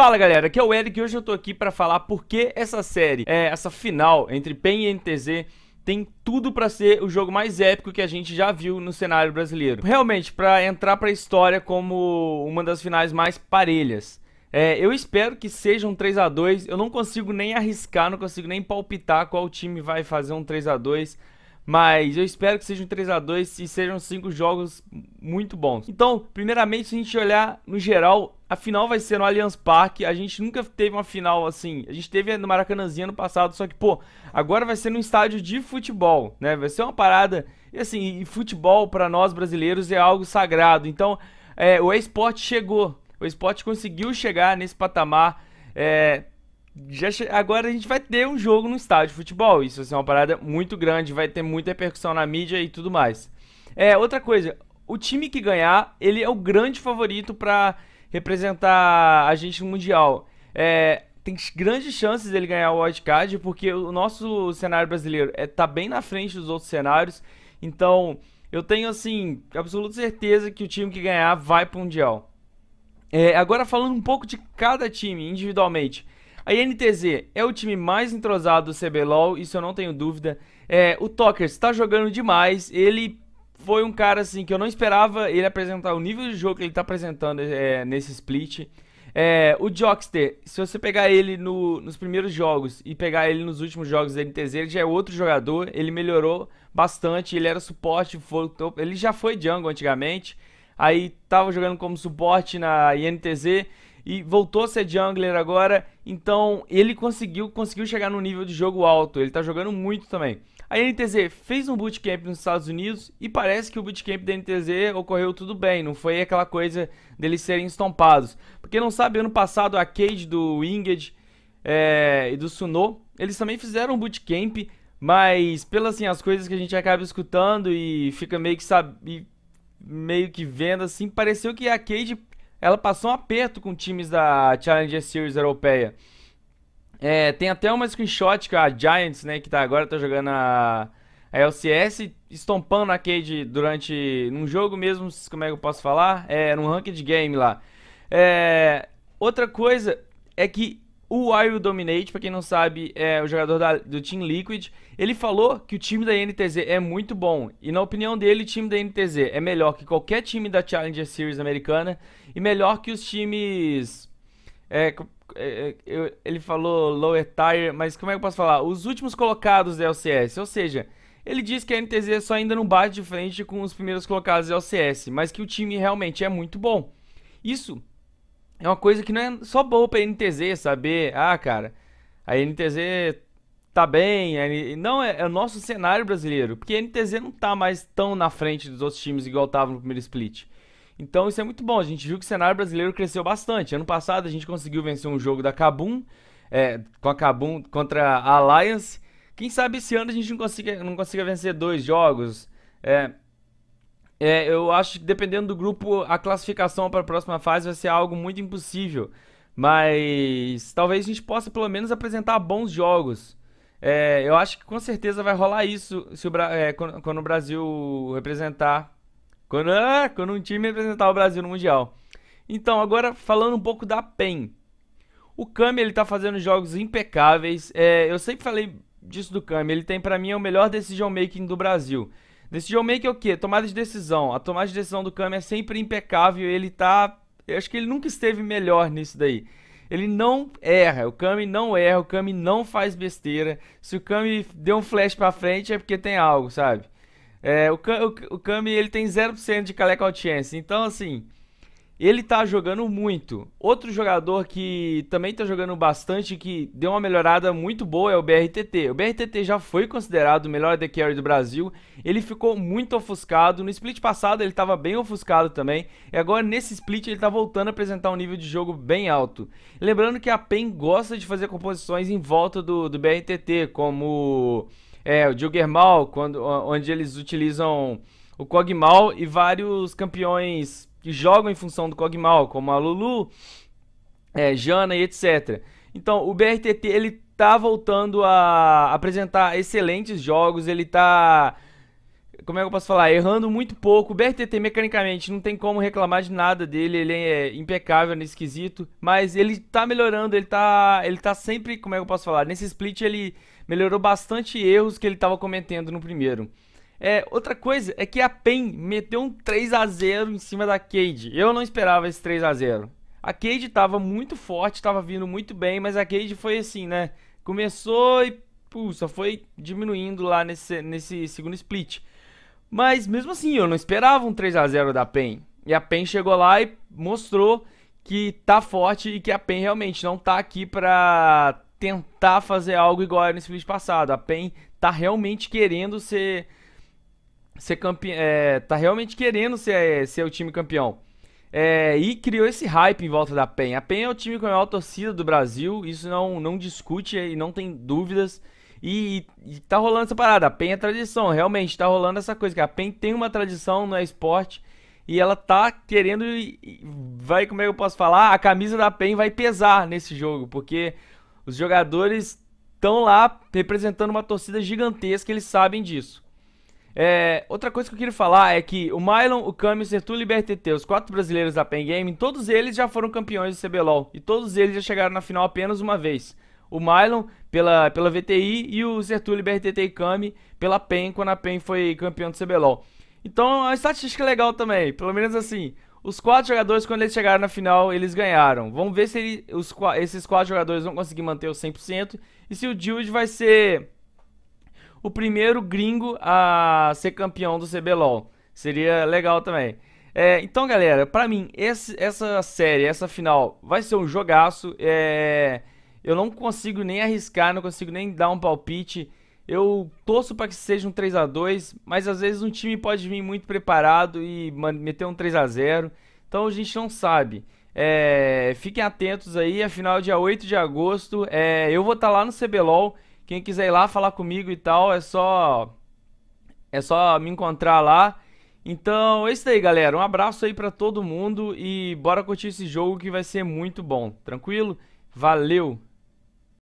Fala galera, aqui é o Eric e hoje eu tô aqui para falar por que essa série, é, essa final entre PEN e NTZ tem tudo para ser o jogo mais épico que a gente já viu no cenário brasileiro. Realmente, para entrar para a história como uma das finais mais parelhas. É, eu espero que seja um 3 a 2 eu não consigo nem arriscar, não consigo nem palpitar qual time vai fazer um 3 a 2 mas eu espero que sejam 3 a 2 e sejam cinco jogos muito bons. Então, primeiramente, se a gente olhar no geral, a final vai ser no Allianz Parque. A gente nunca teve uma final assim. A gente teve no Maracanãzinho no passado, só que, pô, agora vai ser num estádio de futebol, né? Vai ser uma parada. E assim, e futebol para nós brasileiros é algo sagrado. Então, é, o esporte chegou. O esporte conseguiu chegar nesse patamar. É, já agora a gente vai ter um jogo no estádio de futebol. Isso vai ser uma parada muito grande, vai ter muita repercussão na mídia e tudo mais. É, outra coisa, o time que ganhar, ele é o grande favorito para representar a gente no Mundial. É, tem grandes chances dele ganhar o wildcard, porque o nosso cenário brasileiro é, tá bem na frente dos outros cenários. Então, eu tenho, assim, absoluta certeza que o time que ganhar vai pro Mundial. É, agora, falando um pouco de cada time individualmente. A INTZ é o time mais entrosado do CBLOL, isso eu não tenho dúvida. É, o Tokers está jogando demais, ele foi um cara assim que eu não esperava ele apresentar o nível de jogo que ele está apresentando é, nesse split. É, o Jockster, se você pegar ele no, nos primeiros jogos e pegar ele nos últimos jogos da NTZ, ele já é outro jogador, ele melhorou bastante, ele era suporte, ele já foi jungle antigamente, aí estava jogando como suporte na INTZ e voltou a ser jungler agora, então ele conseguiu, conseguiu chegar no nível de jogo alto, ele tá jogando muito também. A NTZ fez um bootcamp nos Estados Unidos e parece que o bootcamp da NTZ ocorreu tudo bem, não foi aquela coisa deles serem estompados. Porque não sabe, ano passado a Cage do Winged é, e do Suno, eles também fizeram um bootcamp, mas pelas assim, as coisas que a gente acaba escutando e fica meio que sabe, meio que vendo assim, pareceu que a Cage ela passou um aperto com times da Challenger Series europeia. É, tem até uma screenshot que a Giants, né, que tá agora tá jogando a, a LCS, estompando a Cade durante num jogo mesmo, como é que eu posso falar? É, num ranked game lá. É, outra coisa é que o Wild Dominate, pra quem não sabe, é o jogador da, do Team Liquid. Ele falou que o time da NTZ é muito bom. E na opinião dele, o time da NTZ é melhor que qualquer time da Challenger Series americana. E melhor que os times. É, é, é, eu, ele falou Lower Tire, mas como é que eu posso falar? Os últimos colocados da LCS. Ou seja, ele diz que a NTZ só ainda não bate de frente com os primeiros colocados da LCS. Mas que o time realmente é muito bom. Isso é uma coisa que não é só boa pra NTZ saber, ah, cara, a NTZ tá bem, a... não, é, é, o nosso cenário brasileiro, porque a NTZ não tá mais tão na frente dos outros times igual tava no primeiro split. Então isso é muito bom, a gente viu que o cenário brasileiro cresceu bastante. Ano passado a gente conseguiu vencer um jogo da Kabum, é, com a Kabum contra a Alliance. Quem sabe esse ano a gente não consiga, não consiga vencer dois jogos. É, é, eu acho que dependendo do grupo, a classificação para a próxima fase vai ser algo muito impossível. Mas talvez a gente possa pelo menos apresentar bons jogos. É, eu acho que com certeza vai rolar isso se o Bra é, quando, quando, o Brasil representar. Quando, ah, quando um time representar o Brasil no Mundial. Então, agora falando um pouco da PEN. O Kami ele tá fazendo jogos impecáveis. É, eu sempre falei disso do Kami. Ele tem para mim é o melhor decision making do Brasil. Decision maker é o quê? Tomada de decisão. A tomada de decisão do Kami é sempre impecável. Ele tá. Eu acho que ele nunca esteve melhor nisso daí. Ele não erra, o Kami não erra, o Kami não faz besteira. Se o Kami deu um flash pra frente é porque tem algo, sabe? É, o, Kami, o, Kami ele tem 0% de Caleco Chance. Então, assim, ele tá jogando muito. Outro jogador que também tá jogando bastante, que deu uma melhorada muito boa, é o BRTT. O BRTT já foi considerado o melhor AD Carry do Brasil. Ele ficou muito ofuscado. No split passado ele tava bem ofuscado também. E agora nesse split ele tá voltando a apresentar um nível de jogo bem alto. Lembrando que a PEN gosta de fazer composições em volta do, do BRTT, como é, o Juggermal, quando onde eles utilizam o Cogmal e vários campeões que jogam em função do Cogmal, como a Lulu, é, Jana e etc. Então, o BRTT ele tá voltando a apresentar excelentes jogos, ele tá como é que eu posso falar? Errando muito pouco. O BRTT, mecanicamente, não tem como reclamar de nada dele. Ele é impecável nesse quesito. Mas ele tá melhorando. Ele tá, ele tá sempre, como é que eu posso falar? Nesse split, ele melhorou bastante erros que ele tava cometendo no primeiro. É, outra coisa é que a PEN meteu um 3 a 0 em cima da Cade. Eu não esperava esse 3 a 0 A Cade tava muito forte, tava vindo muito bem, mas a Cade foi assim, né? Começou e só foi diminuindo lá nesse, nesse segundo split. Mas mesmo assim, eu não esperava um 3 a 0 da PEN. E a PEN chegou lá e mostrou que tá forte e que a PEN realmente não tá aqui pra tentar fazer algo igual era no split passado. A PEN tá realmente querendo ser ser campeão É, tá realmente querendo ser, é, ser o time campeão. É, e criou esse hype em volta da PEN. A PEN é o time com a maior torcida do Brasil, isso não, não discute e não tem dúvidas. E, e tá rolando essa parada, a PEN é tradição, realmente tá rolando essa coisa, que a PEN tem uma tradição no esporte e ela tá querendo, vai, como é que eu posso falar, a camisa da PEN vai pesar nesse jogo, porque os jogadores estão lá representando uma torcida gigantesca, eles sabem disso. É, outra coisa que eu queria falar é que o Mylon, o Cami, o Sertulli e o BRTT, os quatro brasileiros da Pen Game, todos eles já foram campeões do CBLOL. E todos eles já chegaram na final apenas uma vez. O Mylon pela, pela VTI e o Sertulli, BRTT e Cami pela PEN, quando a PEN foi campeão do CBLOL. Então é uma estatística legal também, pelo menos assim. Os quatro jogadores, quando eles chegaram na final, eles ganharam. Vamos ver se ele, os, esses quatro jogadores vão conseguir manter o 100% e se o Jude vai ser o primeiro gringo a ser campeão do CBLOL. Seria legal também. É, então, galera, para mim, esse, essa série, essa final, vai ser um jogaço. É, eu não consigo nem arriscar, não consigo nem dar um palpite. Eu torço para que seja um 3 a 2 mas às vezes um time pode vir muito preparado e meter um 3 a 0 Então a gente não sabe. É, fiquem atentos aí, afinal, dia 8 de agosto, é, eu vou estar tá lá no CBLOL. Quem quiser ir lá falar comigo e tal, é só é só me encontrar lá. Então, é isso aí, galera. Um abraço aí para todo mundo e bora curtir esse jogo que vai ser muito bom. Tranquilo? Valeu.